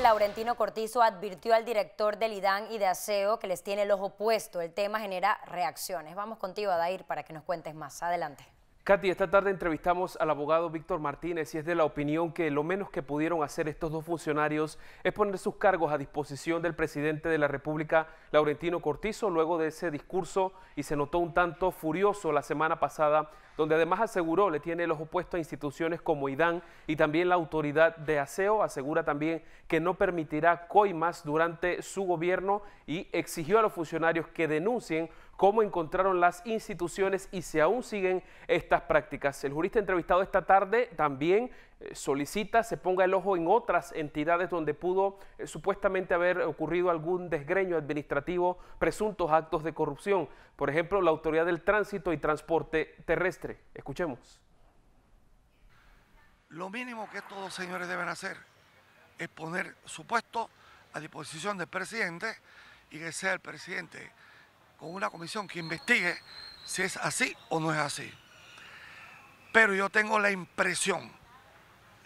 Laurentino Cortizo advirtió al director del IDAN y de ASEO que les tiene el ojo puesto. El tema genera reacciones. Vamos contigo, Adair, para que nos cuentes más. Adelante. Katy, esta tarde entrevistamos al abogado Víctor Martínez y es de la opinión que lo menos que pudieron hacer estos dos funcionarios es poner sus cargos a disposición del presidente de la República, Laurentino Cortizo, luego de ese discurso y se notó un tanto furioso la semana pasada, donde además aseguró le tiene los opuestos a instituciones como IDAN y también la autoridad de aseo, asegura también que no permitirá coimas durante su gobierno y exigió a los funcionarios que denuncien cómo encontraron las instituciones y si aún siguen esta prácticas. El jurista entrevistado esta tarde también eh, solicita se ponga el ojo en otras entidades donde pudo eh, supuestamente haber ocurrido algún desgreño administrativo, presuntos actos de corrupción, por ejemplo, la Autoridad del Tránsito y Transporte Terrestre. Escuchemos. Lo mínimo que todos dos señores deben hacer es poner su puesto a disposición del presidente y que sea el presidente con una comisión que investigue si es así o no es así. Pero yo tengo la impresión,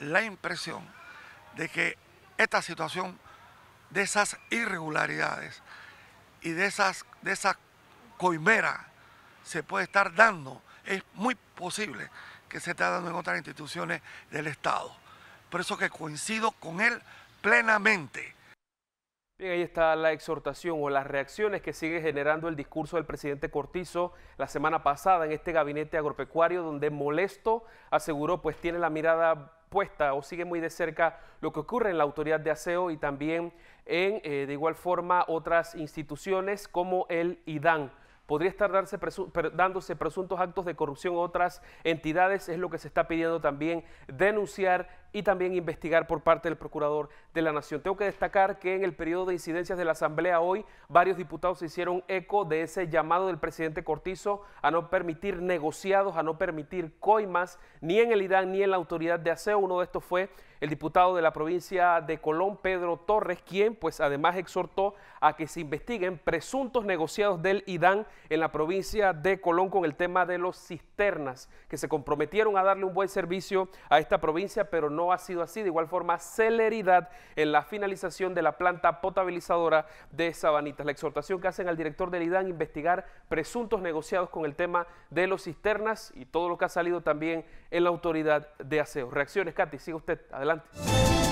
la impresión de que esta situación de esas irregularidades y de esas de esa coimera se puede estar dando, es muy posible que se esté dando en otras instituciones del Estado. Por eso que coincido con él plenamente. Bien, ahí está la exhortación o las reacciones que sigue generando el discurso del presidente Cortizo la semana pasada en este gabinete agropecuario donde molesto aseguró pues tiene la mirada puesta o sigue muy de cerca lo que ocurre en la autoridad de aseo y también en eh, de igual forma otras instituciones como el IDAN podría estar darse dándose presuntos actos de corrupción a otras entidades, es lo que se está pidiendo también denunciar y también investigar por parte del Procurador de la Nación. Tengo que destacar que en el periodo de incidencias de la Asamblea hoy, varios diputados se hicieron eco de ese llamado del presidente Cortizo a no permitir negociados, a no permitir coimas, ni en el IDAN ni en la autoridad de aseo. Uno de estos fue el diputado de la provincia de Colón, Pedro Torres, quien pues además exhortó a que se investiguen presuntos negociados del IDAN en la provincia de Colón con el tema de los cisternas, que se comprometieron a darle un buen servicio a esta provincia, pero no no ha sido así. De igual forma, celeridad en la finalización de la planta potabilizadora de Sabanitas. La exhortación que hacen al director del IDAN investigar presuntos negociados con el tema de los cisternas y todo lo que ha salido también en la autoridad de aseo. Reacciones, Katy, sigue usted, adelante.